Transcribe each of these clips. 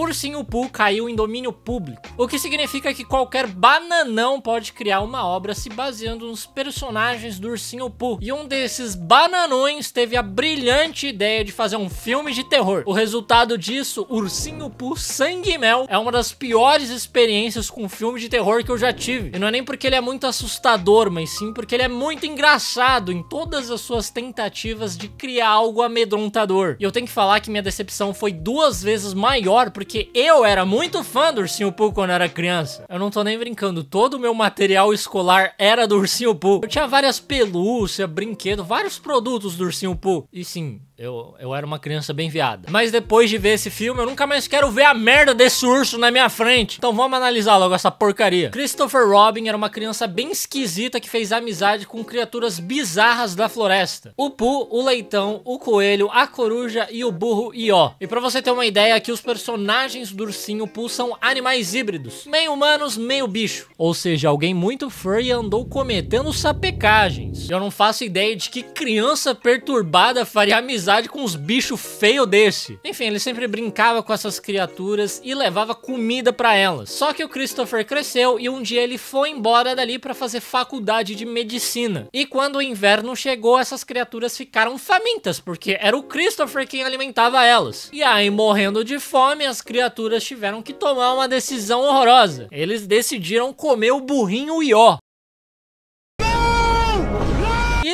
Ursinho Poo caiu em domínio público, o que significa que qualquer bananão pode criar uma obra se baseando nos personagens do Ursinho Poo. E um desses bananões teve a brilhante ideia de fazer um filme de terror. O resultado disso, Ursinho Poo Sangue Mel, é uma das piores experiências com filme de terror que eu já tive. E não é nem porque ele é muito assustador, mas sim porque ele é muito engraçado em todas as suas tentativas de criar algo amedrontador. E eu tenho que falar que minha decepção foi duas vezes maior porque porque eu era muito fã do Ursinho Poo quando era criança. Eu não tô nem brincando, todo o meu material escolar era do Ursinho Poo. Eu tinha várias pelúcias, brinquedo, vários produtos do Ursinho Poo. E sim, eu, eu era uma criança bem viada. Mas depois de ver esse filme, eu nunca mais quero ver a merda desse urso na minha frente. Então vamos analisar logo essa porcaria. Christopher Robin era uma criança bem esquisita que fez amizade com criaturas bizarras da floresta. O Pooh, o leitão, o coelho, a coruja e o burro Ió. E para você ter uma ideia, aqui os personagens do ursinho Pooh são animais híbridos. Meio humanos, meio bicho. Ou seja, alguém muito furry andou cometendo sapecagens. Eu não faço ideia de que criança perturbada faria amizade amizade com uns bichos feios desse. Enfim, ele sempre brincava com essas criaturas e levava comida para elas. Só que o Christopher cresceu e um dia ele foi embora dali para fazer faculdade de medicina. E quando o inverno chegou, essas criaturas ficaram famintas, porque era o Christopher quem alimentava elas. E aí, morrendo de fome, as criaturas tiveram que tomar uma decisão horrorosa. Eles decidiram comer o burrinho Ió.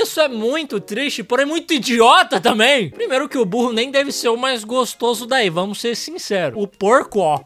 Isso é muito triste, porém muito idiota também. Primeiro que o burro nem deve ser o mais gostoso daí, vamos ser sinceros. O porco, ó,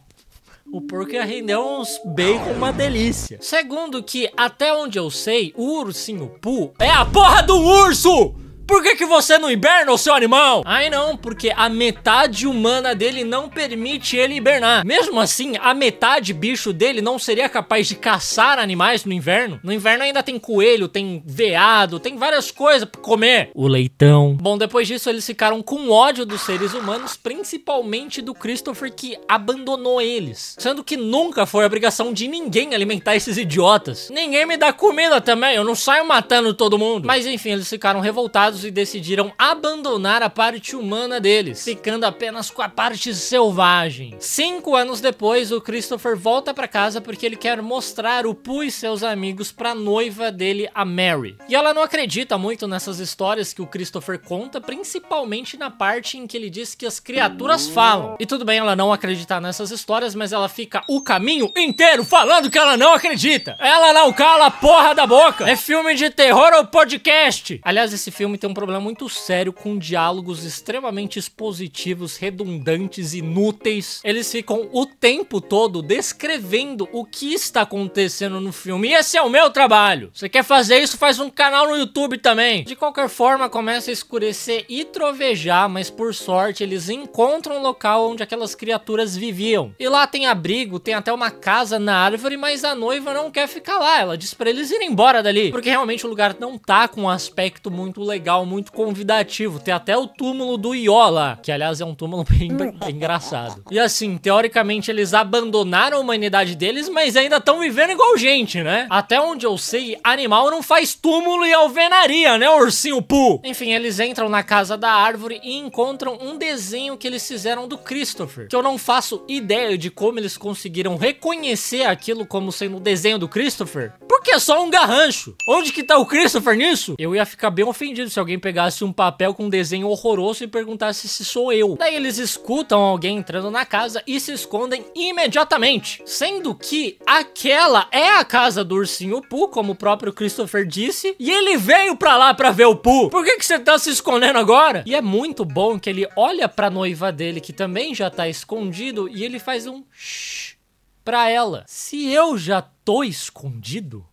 o porco ia render uns bacon, uma delícia. Segundo que, até onde eu sei, o ursinho Poo é a porra do urso! Por que, que você não hiberna, o seu animal? Ai não, porque a metade humana dele não permite ele hibernar. Mesmo assim, a metade bicho dele não seria capaz de caçar animais no inverno. No inverno ainda tem coelho, tem veado, tem várias coisas pra comer. O leitão. Bom, depois disso eles ficaram com ódio dos seres humanos, principalmente do Christopher que abandonou eles. Sendo que nunca foi obrigação de ninguém alimentar esses idiotas. Ninguém me dá comida também, eu não saio matando todo mundo. Mas enfim, eles ficaram revoltados cansados e decidiram abandonar a parte humana deles, ficando apenas com a parte selvagem. Cinco anos depois, o Christopher volta para casa porque ele quer mostrar o Pooh e seus amigos para noiva dele, a Mary. E ela não acredita muito nessas histórias que o Christopher conta, principalmente na parte em que ele diz que as criaturas falam. E tudo bem ela não acreditar nessas histórias, mas ela fica o caminho inteiro falando que ela não acredita. Ela não cala a porra da boca. É filme de terror ou podcast? Aliás, esse filme tem tem um problema muito sério com diálogos extremamente expositivos, redundantes, inúteis. Eles ficam o tempo todo descrevendo o que está acontecendo no filme. E esse é o meu trabalho. Você quer fazer isso? Faz um canal no YouTube também. De qualquer forma, começa a escurecer e trovejar, mas por sorte eles encontram um local onde aquelas criaturas viviam. E lá tem abrigo, tem até uma casa na árvore, mas a noiva não quer ficar lá. Ela diz para eles irem embora dali, porque realmente o lugar não tá com um aspecto muito legal local muito convidativo. Tem até o túmulo do Iola que aliás é um túmulo bem, bem engraçado. E assim, teoricamente eles abandonaram a humanidade deles, mas ainda estão vivendo igual gente, né? Até onde eu sei, animal não faz túmulo e alvenaria, né, ursinho Poo? Enfim, eles entram na casa da árvore e encontram um desenho que eles fizeram do Christopher, que eu não faço ideia de como eles conseguiram reconhecer aquilo como sendo o desenho do Christopher, que é só um garrancho. Onde que tá o Christopher nisso? Eu ia ficar bem ofendido se alguém pegasse um papel com um desenho horroroso e perguntasse se sou eu. Daí eles escutam alguém entrando na casa e se escondem imediatamente. Sendo que aquela é a casa do ursinho Pooh, como o próprio Christopher disse, e ele veio pra lá pra ver o Pooh. Por que que você tá se escondendo agora? E é muito bom que ele olha pra noiva dele, que também já tá escondido, e ele faz um shh pra ela. Se eu já tô escondido,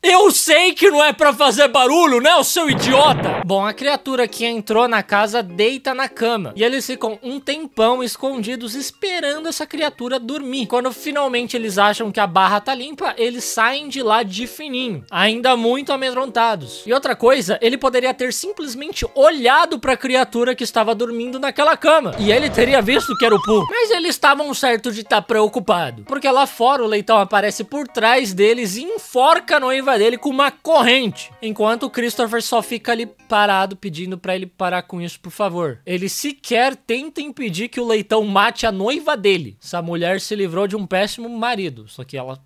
eu sei que não é pra fazer barulho, né, o seu idiota? Bom, a criatura que entrou na casa deita na cama. E eles ficam um tempão escondidos esperando essa criatura dormir. Quando finalmente eles acham que a barra tá limpa, eles saem de lá de fininho. Ainda muito amedrontados. E outra coisa, ele poderia ter simplesmente olhado pra criatura que estava dormindo naquela cama. E ele teria visto que era o Pooh. Mas eles estavam certo de estar tá preocupado. Porque lá fora o leitão aparece por trás deles e enforca no invasor dele com uma corrente, enquanto o Christopher só fica ali parado pedindo para ele parar com isso, por favor. Ele sequer tenta impedir que o Leitão mate a noiva dele. Essa mulher se livrou de um péssimo marido, só que ela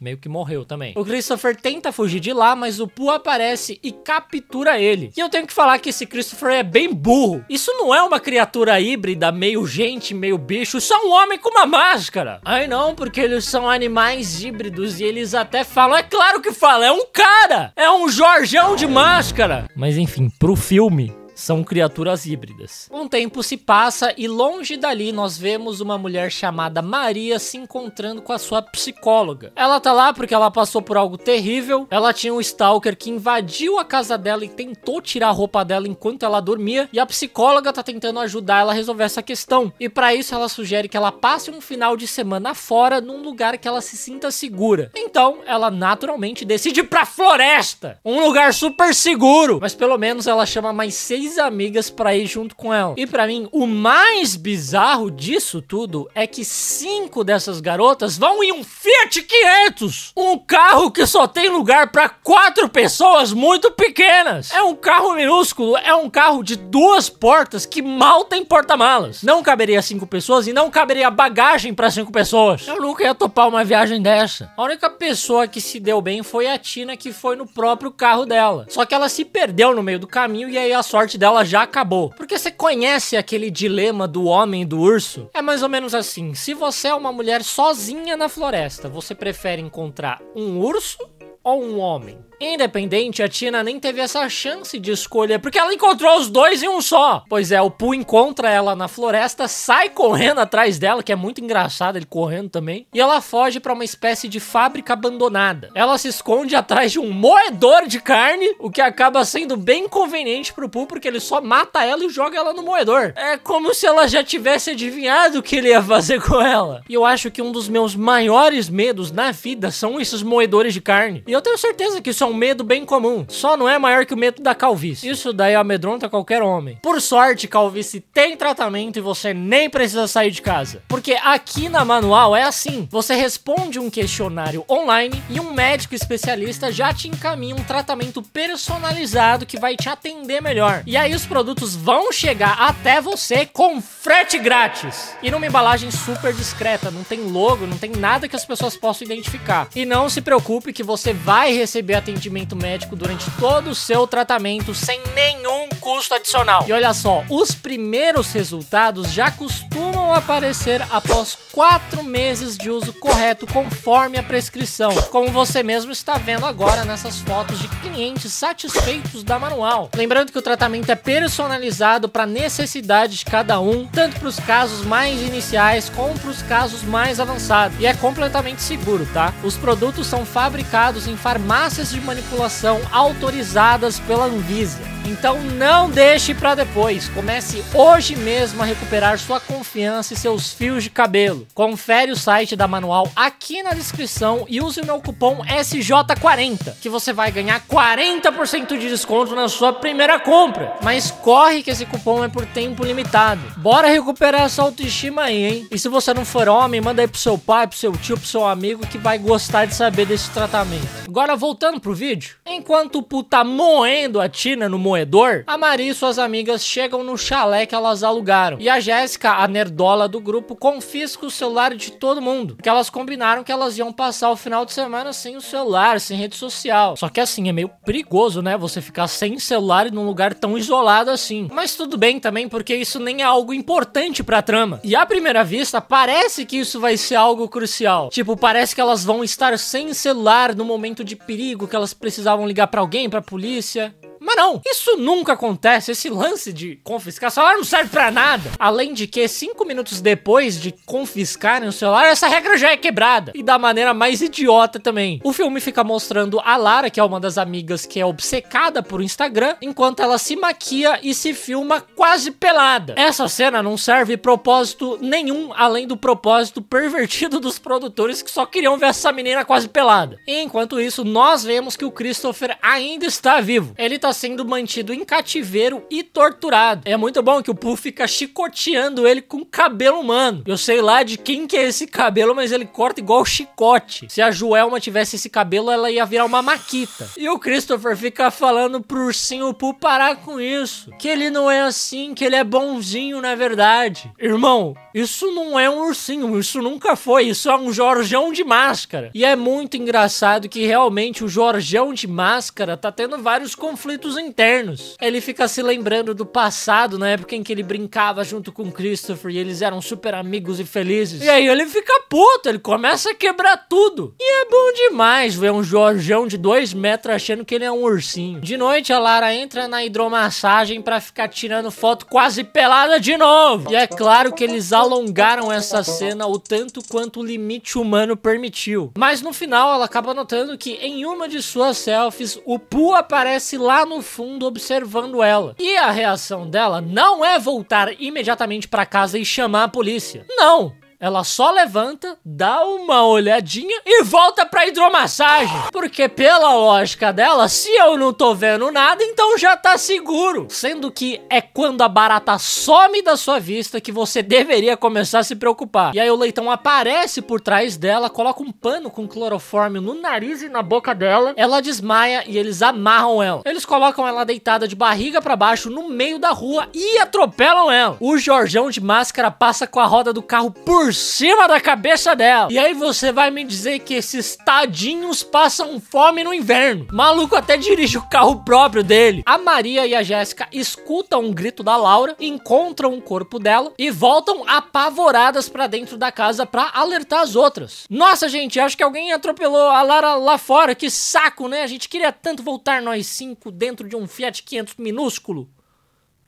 meio que morreu também. O Christopher tenta fugir de lá, mas o Pooh aparece e captura ele. E eu tenho que falar que esse Christopher é bem burro. Isso não é uma criatura híbrida, meio gente, meio bicho, só é um homem com uma máscara. Ai não, porque eles são animais híbridos e eles até falam, é claro que fala, é um cara, é um Jorjão de máscara. Mas enfim, pro filme, são criaturas híbridas. Um tempo se passa e longe dali nós vemos uma mulher chamada Maria se encontrando com a sua psicóloga. Ela tá lá porque ela passou por algo terrível. Ela tinha um stalker que invadiu a casa dela e tentou tirar a roupa dela enquanto ela dormia e a psicóloga tá tentando ajudar ela a resolver essa questão. E para isso ela sugere que ela passe um final de semana fora num lugar que ela se sinta segura. Então, ela naturalmente decide ir pra floresta, um lugar super seguro, mas pelo menos ela chama mais seis três amigas para ir junto com ela. E para mim, o mais bizarro disso tudo é que cinco dessas garotas vão em um Fiat 500, um carro que só tem lugar para quatro pessoas muito pequenas. É um carro minúsculo, é um carro de duas portas que mal tem porta-malas. Não caberia cinco pessoas e não caberia bagagem para cinco pessoas. Eu nunca ia topar uma viagem dessa. A única pessoa que se deu bem foi a Tina que foi no próprio carro dela. Só que ela se perdeu no meio do caminho e aí a sorte dela já acabou. Porque você conhece aquele dilema do homem e do urso? É mais ou menos assim: se você é uma mulher sozinha na floresta, você prefere encontrar um urso ou um homem? Independente, a Tina nem teve essa chance de escolha, porque ela encontrou os dois em um só. Pois é, o Pooh encontra ela na floresta, sai correndo atrás dela, que é muito engraçado ele correndo também, e ela foge para uma espécie de fábrica abandonada. Ela se esconde atrás de um moedor de carne, o que acaba sendo bem conveniente pro Pooh, porque ele só mata ela e joga ela no moedor. É como se ela já tivesse adivinhado o que ele ia fazer com ela. E eu acho que um dos meus maiores medos na vida são esses moedores de carne. E eu tenho certeza que isso é um medo bem comum, só não é maior que o medo da calvície. Isso daí amedronta qualquer homem. Por sorte, calvície tem tratamento e você nem precisa sair de casa. Porque aqui na Manual é assim, você responde um questionário online e um médico especialista já te encaminha um tratamento personalizado que vai te atender melhor. E aí os produtos vão chegar até você com frete grátis. E numa embalagem super discreta, não tem logo, não tem nada que as pessoas possam identificar. E não se preocupe que você vai receber atendimento atendimento médico durante todo o seu tratamento sem nenhum custo adicional. E olha só, os primeiros resultados já costumam aparecer após quatro meses de uso correto conforme a prescrição, como você mesmo está vendo agora nessas fotos de clientes satisfeitos da manual. Lembrando que o tratamento é personalizado para a necessidade de cada um, tanto para os casos mais iniciais como para os casos mais avançados, e é completamente seguro, tá? Os produtos são fabricados em farmácias de manipulação autorizadas pela Anvisa. Então não deixe para depois. Comece hoje mesmo a recuperar sua confiança e seus fios de cabelo. Confere o site da Manual aqui na descrição e use o meu cupom SJ40, que você vai ganhar 40% de desconto na sua primeira compra. Mas corre que esse cupom é por tempo limitado. Bora recuperar essa autoestima aí, hein? E se você não for homem, manda aí pro seu pai, pro seu tio, pro seu amigo que vai gostar de saber desse tratamento. Agora voltando pro vídeo. Enquanto o puta tá moendo a Tina no moedor moedor, a Maria e suas amigas chegam no chalé que elas alugaram. E a Jéssica, a nerdola do grupo, confisca o celular de todo mundo. Porque elas combinaram que elas iam passar o final de semana sem o celular, sem rede social. Só que assim, é meio perigoso, né? Você ficar sem celular num lugar tão isolado assim. Mas tudo bem também, porque isso nem é algo importante pra trama. E à primeira vista, parece que isso vai ser algo crucial. Tipo, parece que elas vão estar sem celular no momento de perigo, que elas precisavam ligar para alguém, pra polícia não. Isso nunca acontece, esse lance de confiscar celular não serve para nada. Além de que, cinco minutos depois de confiscarem o celular, essa regra já é quebrada. E da maneira mais idiota também. O filme fica mostrando a Lara, que é uma das amigas que é obcecada por Instagram, enquanto ela se maquia e se filma quase pelada. Essa cena não serve propósito nenhum, além do propósito pervertido dos produtores que só queriam ver essa menina quase pelada. enquanto isso, nós vemos que o Christopher ainda está vivo. Ele tá sendo sendo mantido em cativeiro e torturado. É muito bom que o Poo fica chicoteando ele com cabelo humano. Eu sei lá de quem que é esse cabelo, mas ele corta igual chicote. Se a Joelma tivesse esse cabelo, ela ia virar uma maquita. E o Christopher fica falando pro ursinho Poo parar com isso. Que ele não é assim, que ele é bonzinho na verdade. Irmão, isso não é um ursinho, isso nunca foi. Isso é um Jorjão de máscara. E é muito engraçado que realmente o Jorjão de máscara tá tendo vários conflitos internos. Ele fica se lembrando do passado, na época em que ele brincava junto com Christopher e eles eram super amigos e felizes. E aí ele fica puto, ele começa a quebrar tudo. E é bom demais ver um Jorjão de dois metros achando que ele é um ursinho. De noite, a Lara entra na hidromassagem para ficar tirando foto quase pelada de novo. E é claro que eles alongaram essa cena o tanto quanto o limite humano permitiu. Mas no final, ela acaba notando que em uma de suas selfies, o Pooh aparece lá no fundo observando ela. E a reação dela não é voltar imediatamente para casa e chamar a polícia. Não! Ela só levanta, dá uma olhadinha e volta pra hidromassagem. Porque pela lógica dela, se eu não tô vendo nada, então já tá seguro. Sendo que é quando a barata some da sua vista que você deveria começar a se preocupar. E aí o leitão aparece por trás dela, coloca um pano com clorofórmio no nariz e na boca dela. Ela desmaia e eles amarram ela. Eles colocam ela deitada de barriga para baixo no meio da rua e atropelam ela. O Jorjão de máscara passa com a roda do carro por por cima da cabeça dela. E aí você vai me dizer que esses tadinhos passam fome no inverno. O maluco até dirige o carro próprio dele. A Maria e a Jéssica escutam um grito da Laura, encontram o corpo dela e voltam apavoradas para dentro da casa para alertar as outras. Nossa, gente, acho que alguém atropelou a Lara lá fora. Que saco, né? A gente queria tanto voltar nós cinco dentro de um Fiat 500 minúsculo.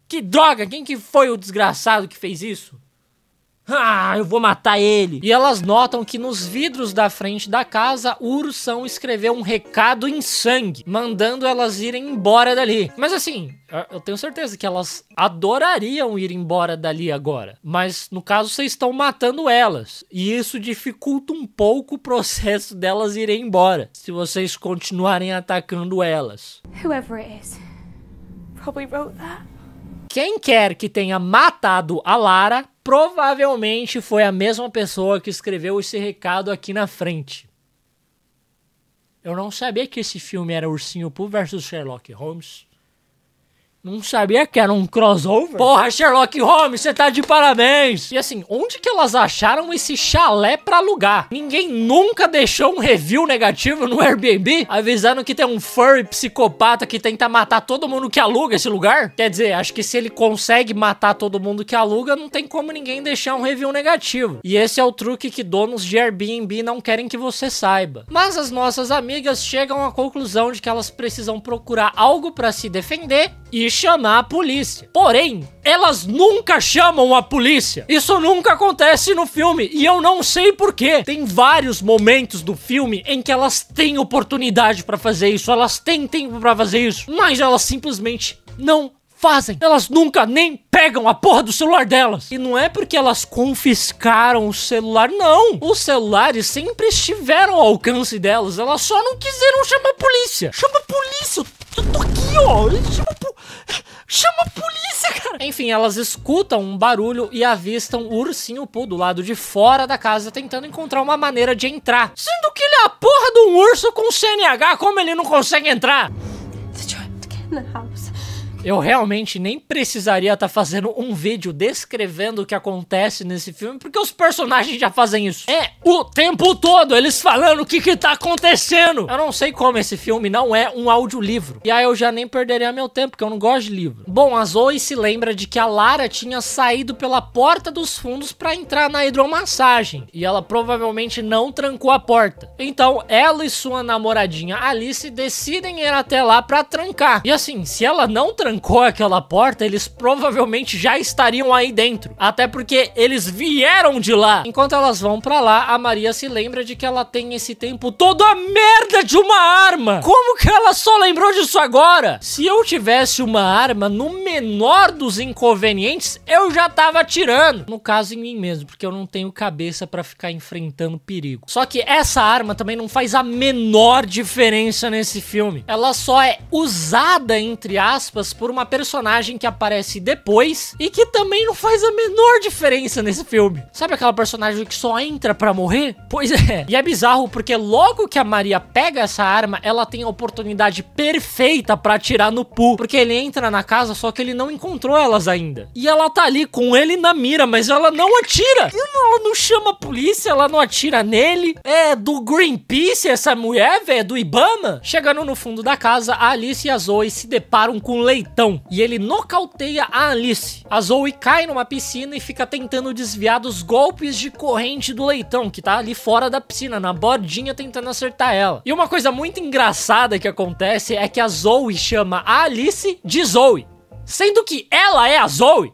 Que droga, quem que foi o desgraçado que fez isso? Ah, eu vou matar ele. E elas notam que nos vidros da frente da casa, o Ursão escreveu um recado em sangue, mandando elas irem embora dali. Mas assim, eu tenho certeza que elas adorariam ir embora dali agora. Mas no caso, vocês estão matando elas. E isso dificulta um pouco o processo delas irem embora. Se vocês continuarem atacando elas. Whoever it is, probably wrote that. Quem quer que tenha matado a Lara provavelmente foi a mesma pessoa que escreveu esse recado aqui na frente. Eu não sabia que esse filme era Ursinho Pooh versus Sherlock Holmes. Não sabia que era um crossover? Porra, Sherlock Holmes, você tá de parabéns! E assim, onde que elas acharam esse chalé pra alugar? Ninguém nunca deixou um review negativo no Airbnb avisando que tem um furry psicopata que tenta matar todo mundo que aluga esse lugar? Quer dizer, acho que se ele consegue matar todo mundo que aluga, não tem como ninguém deixar um review negativo. E esse é o truque que donos de Airbnb não querem que você saiba. Mas as nossas amigas chegam à conclusão de que elas precisam procurar algo pra se defender e chamar a polícia. Porém, elas nunca chamam a polícia. Isso nunca acontece no filme e eu não sei porquê. Tem vários momentos do filme em que elas têm oportunidade para fazer isso, elas têm tempo para fazer isso, mas elas simplesmente não fazem. Elas nunca nem pegam a porra do celular delas. E não é porque elas confiscaram o celular, não. Os celulares sempre estiveram ao alcance delas, elas só não quiseram chamar a polícia. Chama a polícia, eu tô aqui, ó. Chama, chama a polícia, cara. Enfim, elas escutam um barulho e avistam o ursinho Poo do lado de fora da casa tentando encontrar uma maneira de entrar. Sendo que ele é a porra de um urso com CNH, como ele não consegue entrar? The child in house. Eu realmente nem precisaria estar tá fazendo um vídeo descrevendo o que acontece nesse filme, porque os personagens já fazem isso. É o tempo todo eles falando o que que tá acontecendo. Eu não sei como esse filme não é um audiolivro. E aí eu já nem perderia meu tempo, porque eu não gosto de livro. Bom, a Zoe se lembra de que a Lara tinha saído pela porta dos fundos para entrar na hidromassagem. E ela provavelmente não trancou a porta. Então ela e sua namoradinha Alice decidem ir até lá para trancar. E assim, se ela não trancar, trancou aquela porta, eles provavelmente já estariam aí dentro. Até porque eles vieram de lá. Enquanto elas vão pra lá, a Maria se lembra de que ela tem esse tempo todo a merda de uma arma. Como que ela só lembrou disso agora? Se eu tivesse uma arma, no menor dos inconvenientes, eu já tava atirando. No caso, em mim mesmo, porque eu não tenho cabeça pra ficar enfrentando perigo. Só que essa arma também não faz a menor diferença nesse filme. Ela só é usada, entre aspas, por uma personagem que aparece depois e que também não faz a menor diferença nesse filme. Sabe aquela personagem que só entra pra morrer? Pois é. E é bizarro porque logo que a Maria pega essa arma, ela tem a oportunidade perfeita pra atirar no Pooh. Porque ele entra na casa, só que ele não encontrou elas ainda. E ela tá ali com ele na mira, mas ela não atira. Ela não chama a polícia, ela não atira nele. É do Greenpeace essa mulher, velho, do Ibama. Chegando no fundo da casa, a Alice e a Zoe se deparam com o leitor gigantão e ele nocauteia a Alice. A Zoe cai numa piscina e fica tentando desviar dos golpes de corrente do leitão, que tá ali fora da piscina, na bordinha, tentando acertar ela. E uma coisa muito engraçada que acontece é que a Zoe chama a Alice de Zoe, sendo que ela é a Zoe.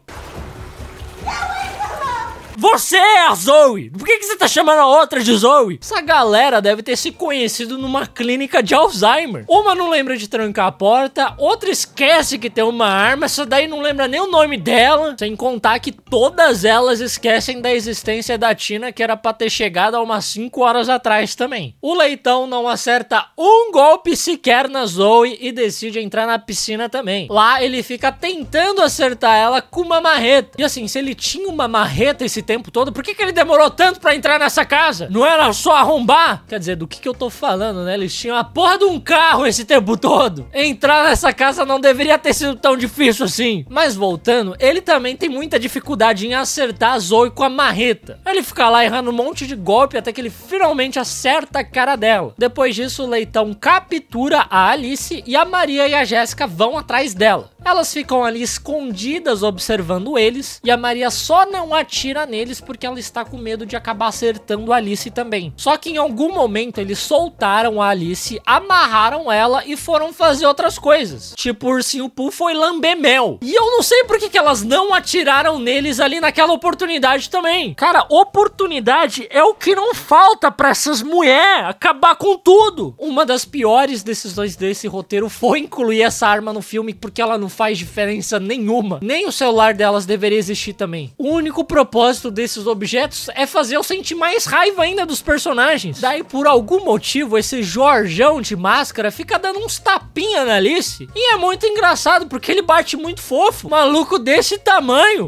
Você é a Zoe! Por que, que você tá chamando a outra de Zoe? Essa galera deve ter se conhecido numa clínica de Alzheimer. Uma não lembra de trancar a porta, outra esquece que tem uma arma, essa daí não lembra nem o nome dela. Sem contar que todas elas esquecem da existência da Tina, que era pra ter chegado há umas 5 horas atrás também. O Leitão não acerta um golpe sequer na Zoe e decide entrar na piscina também. Lá ele fica tentando acertar ela com uma marreta. E assim, se ele tinha uma marreta, esse tempo todo? Por que, que ele demorou tanto pra entrar nessa casa? Não era só arrombar? Quer dizer, do que, que eu tô falando, né? Eles tinham a porra de um carro esse tempo todo. Entrar nessa casa não deveria ter sido tão difícil assim. Mas voltando, ele também tem muita dificuldade em acertar a Zoe com a marreta. Ele fica lá errando um monte de golpe até que ele finalmente acerta a cara dela. Depois disso, o Leitão captura a Alice e a Maria e a Jéssica vão atrás dela. Elas ficam ali escondidas observando eles e a Maria só não atira nele neles porque ela está com medo de acabar acertando a Alice também. Só que em algum momento eles soltaram a Alice, amarraram ela e foram fazer outras coisas. Tipo, o ursinho Pooh foi lamber mel. E eu não sei por que, que elas não atiraram neles ali naquela oportunidade também. Cara, oportunidade é o que não falta para essas mulheres acabar com tudo. Uma das piores decisões desse roteiro foi incluir essa arma no filme porque ela não faz diferença nenhuma. Nem o celular delas deveria existir também. O único propósito gosto desses objetos é fazer eu sentir mais raiva ainda dos personagens. Daí, por algum motivo, esse Jorjão de máscara fica dando uns tapinha na Alice. E é muito engraçado, porque ele bate muito fofo. Maluco desse tamanho.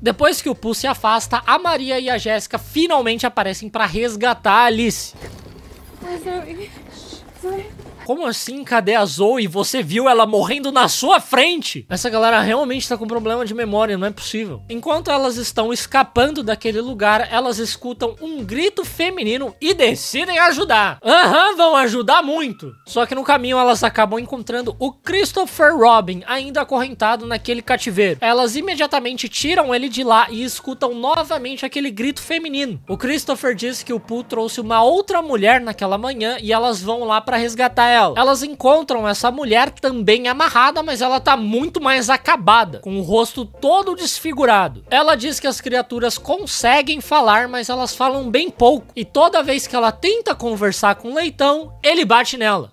Depois que o Pooh se afasta, a Maria e a Jéssica finalmente aparecem para resgatar a Alice. Mas eu... como assim? Cadê a Zoe? Você viu ela morrendo na sua frente? Essa galera realmente tá com problema de memória, não é possível. Enquanto elas estão escapando daquele lugar, elas escutam um grito feminino e decidem ajudar. Aham, uhum, vão ajudar muito. Só que no caminho elas acabam encontrando o Christopher Robin, ainda acorrentado naquele cativeiro. Elas imediatamente tiram ele de lá e escutam novamente aquele grito feminino. O Christopher diz que o Pooh trouxe uma outra mulher naquela manhã e elas vão lá para resgatar ela. Elas encontram essa mulher também amarrada, mas ela tá muito mais acabada, com o rosto todo desfigurado. Ela diz que as criaturas conseguem falar, mas elas falam bem pouco. E toda vez que ela tenta conversar com o leitão, ele bate nela.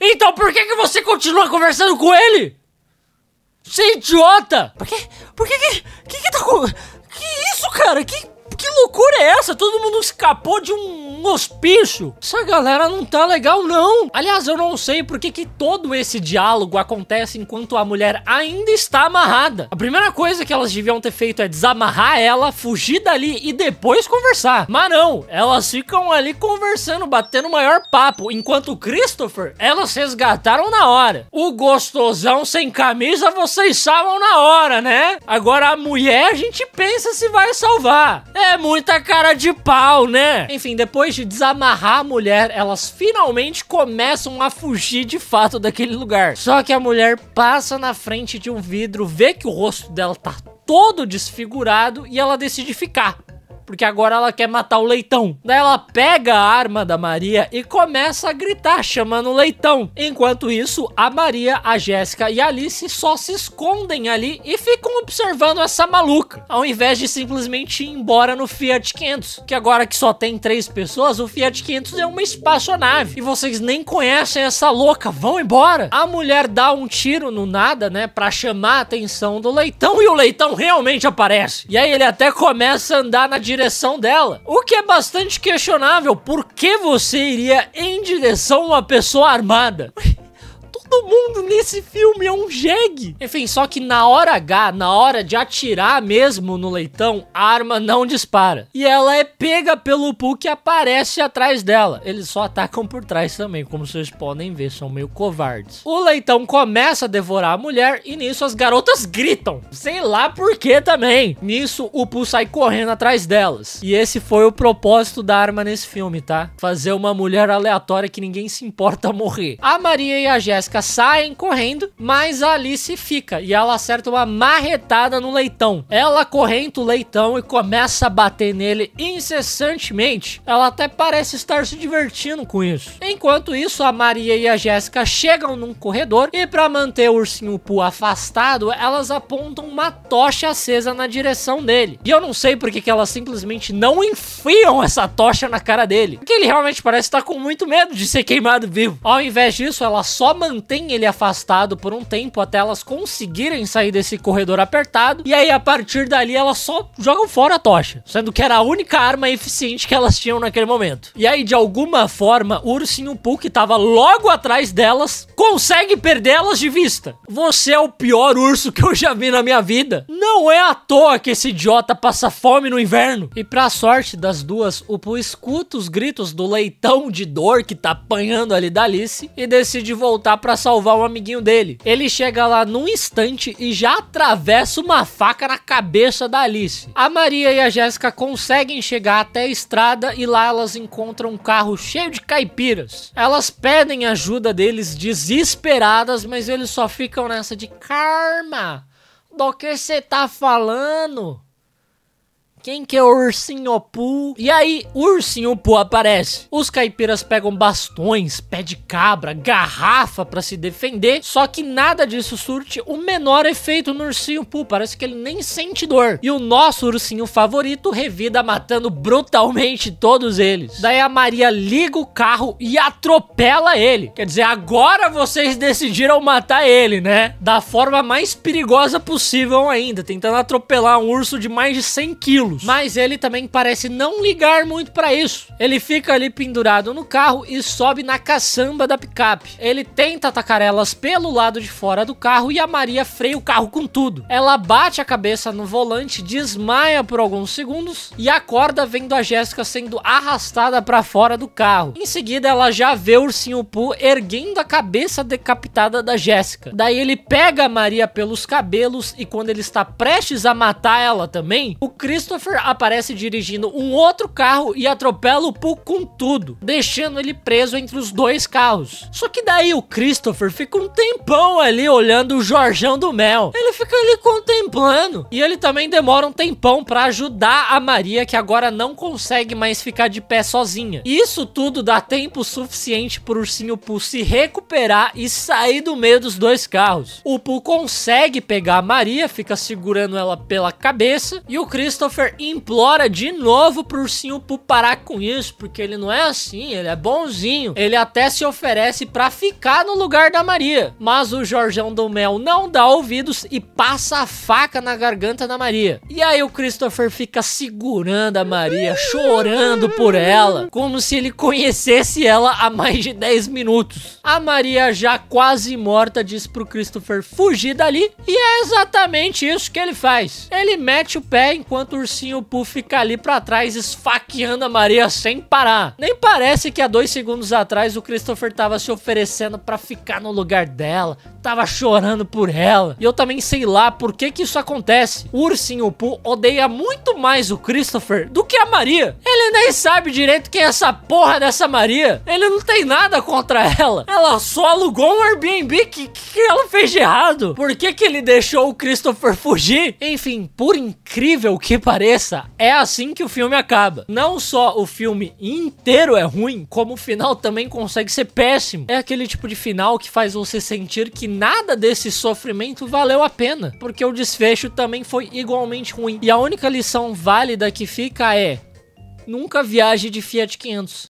Então por que, que você continua conversando com ele? Você é idiota! Por que. Por que que. que, que tá com. Que isso, cara? Que nossa, todo mundo escapou de um hospício. Essa galera não tá legal, não. Aliás, eu não sei por que, que todo esse diálogo acontece enquanto a mulher ainda está amarrada. A primeira coisa que elas deviam ter feito é desamarrar ela, fugir dali e depois conversar. Mas não, elas ficam ali conversando, batendo o maior papo, enquanto Christopher, elas resgataram na hora. O gostosão sem camisa vocês salvam na hora, né? Agora a mulher a gente pensa se vai salvar. É muita cara de de pau, né? Enfim, depois de desamarrar a mulher, elas finalmente começam a fugir de fato daquele lugar. Só que a mulher passa na frente de um vidro, vê que o rosto dela tá todo desfigurado e ela decide ficar porque agora ela quer matar o leitão. Daí ela pega a arma da Maria e começa a gritar, chamando o leitão. Enquanto isso, a Maria, a Jéssica e a Alice só se escondem ali e ficam observando essa maluca, ao invés de simplesmente ir embora no Fiat 500, que agora que só tem três pessoas, o Fiat 500 é uma espaçonave. E vocês nem conhecem essa louca, vão embora. A mulher dá um tiro no nada, né, pra chamar a atenção do leitão e o leitão realmente aparece. E aí ele até começa a andar na direção direção dela. O que é bastante questionável, por que você iria em direção a uma pessoa armada? Todo mundo nesse filme é um jegue. Enfim, só que na hora H, na hora de atirar mesmo no leitão, a arma não dispara. E ela é pega pelo Pooh que aparece atrás dela. Eles só atacam por trás também, como vocês podem ver, são meio covardes. O leitão começa a devorar a mulher e nisso as garotas gritam. Sei lá por que também. Nisso o Pooh sai correndo atrás delas. E esse foi o propósito da arma nesse filme, tá? Fazer uma mulher aleatória que ninguém se importa morrer. A Maria e a Jéssica Alaska saem correndo, mas a Alice fica e ela acerta uma marretada no leitão. Ela acorrenta o leitão e começa a bater nele incessantemente. Ela até parece estar se divertindo com isso. Enquanto isso, a Maria e a Jéssica chegam num corredor e para manter o ursinho Poo afastado, elas apontam uma tocha acesa na direção dele. E eu não sei porque que elas simplesmente não enfiam essa tocha na cara dele. Porque ele realmente parece estar com muito medo de ser queimado vivo. Ao invés disso, ela só mantém mantém ele afastado por um tempo até elas conseguirem sair desse corredor apertado. E aí, a partir dali, elas só jogam fora a tocha, sendo que era a única arma eficiente que elas tinham naquele momento. E aí, de alguma forma, o ursinho Pooh, que tava logo atrás delas, consegue perdê-las de vista. Você é o pior urso que eu já vi na minha vida. Não é à toa que esse idiota passa fome no inverno. E pra sorte das duas, o Pooh escuta os gritos do leitão de dor que tá apanhando ali da Alice e decide voltar pra para salvar um amiguinho dele. Ele chega lá num instante e já atravessa uma faca na cabeça da Alice. A Maria e a Jéssica conseguem chegar até a estrada e lá elas encontram um carro cheio de caipiras. Elas pedem ajuda deles desesperadas, mas eles só ficam nessa de karma. Do que você tá falando? Quem que é o ursinho Poo? E aí, ursinho Poo aparece. Os caipiras pegam bastões, pé de cabra, garrafa para se defender. Só que nada disso surte o menor efeito no ursinho Poo. Parece que ele nem sente dor. E o nosso ursinho favorito revida matando brutalmente todos eles. Daí a Maria liga o carro e atropela ele. Quer dizer, agora vocês decidiram matar ele, né? Da forma mais perigosa possível ainda, tentando atropelar um urso de mais de 100 quilos quilos. Mas ele também parece não ligar muito para isso. Ele fica ali pendurado no carro e sobe na caçamba da picape. Ele tenta atacar elas pelo lado de fora do carro e a Maria freia o carro com tudo. Ela bate a cabeça no volante, desmaia por alguns segundos e acorda vendo a Jéssica sendo arrastada para fora do carro. Em seguida, ela já vê o ursinho Pooh erguendo a cabeça decapitada da Jéssica. Daí ele pega a Maria pelos cabelos e quando ele está prestes a matar ela também, o Christopher aparece dirigindo um outro carro e atropela o Pooh com tudo, deixando ele preso entre os dois carros. Só que daí o Christopher fica um tempão ali olhando o Jorjão do Mel. Ele fica ali contemplando. E ele também demora um tempão para ajudar a Maria, que agora não consegue mais ficar de pé sozinha. Isso tudo dá tempo suficiente pro ursinho Pooh se recuperar e sair do meio dos dois carros. O Pooh consegue pegar a Maria, fica segurando ela pela cabeça, e o Christopher implora de novo pro ursinho Poo parar com isso, porque ele não é assim, ele é bonzinho. Ele até se oferece para ficar no lugar da Maria. Mas o Jorjão do Mel não dá ouvidos e passa a faca na garganta da Maria. E aí o Christopher fica segurando a Maria, chorando por ela, como se ele conhecesse ela há mais de 10 minutos. A Maria, já quase morta, diz pro Christopher fugir dali, e é exatamente isso que ele faz. Ele mete o pé enquanto o ursinho ursinho Pooh fica ali pra trás esfaqueando a Maria sem parar. Nem parece que há dois segundos atrás o Christopher tava se oferecendo pra ficar no lugar dela, tava chorando por ela. E eu também sei lá por que que isso acontece. O ursinho Pooh odeia muito mais o Christopher do que a Maria. Ele nem sabe direito quem é essa porra dessa Maria. Ele não tem nada contra ela. Ela só alugou um Airbnb. Que, que ela fez de errado? Por que que ele deixou o Christopher fugir? Enfim, por incrível que pareça, pareça, é assim que o filme acaba. Não só o filme inteiro é ruim, como o final também consegue ser péssimo. É aquele tipo de final que faz você sentir que nada desse sofrimento valeu a pena, porque o desfecho também foi igualmente ruim. E a única lição válida que fica é: nunca viaje de Fiat 500.